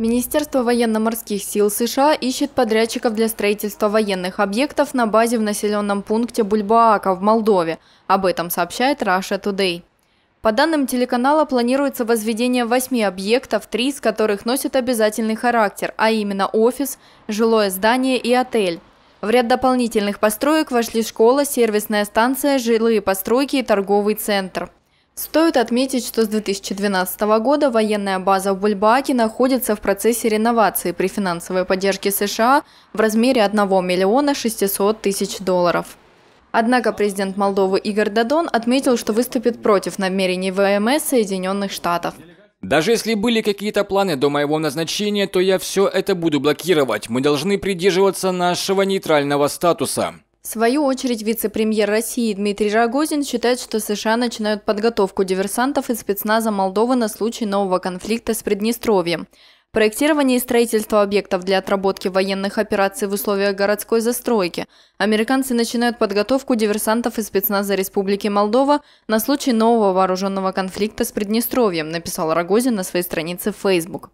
Министерство военно-морских сил США ищет подрядчиков для строительства военных объектов на базе в населенном пункте Бульбаака в Молдове. Об этом сообщает Russia Today. По данным телеканала, планируется возведение восьми объектов, три из которых носят обязательный характер, а именно офис, жилое здание и отель. В ряд дополнительных построек вошли школа, сервисная станция, жилые постройки и торговый центр. Стоит отметить, что с 2012 года военная база в Бульбаке находится в процессе реновации при финансовой поддержке США в размере 1 миллиона 600 тысяч долларов. Однако президент Молдовы Игорь Дадон отметил, что выступит против намерений ВМС Соединенных Штатов. Даже если были какие-то планы до моего назначения, то я все это буду блокировать. Мы должны придерживаться нашего нейтрального статуса свою очередь, вице-премьер России Дмитрий Рогозин считает, что США начинают подготовку диверсантов и спецназа Молдовы на случай нового конфликта с Приднестровьем. Проектирование и строительство объектов для отработки военных операций в условиях городской застройки. Американцы начинают подготовку диверсантов и спецназа Республики Молдова на случай нового вооруженного конфликта с Приднестровьем, написал Рогозин на своей странице в Facebook.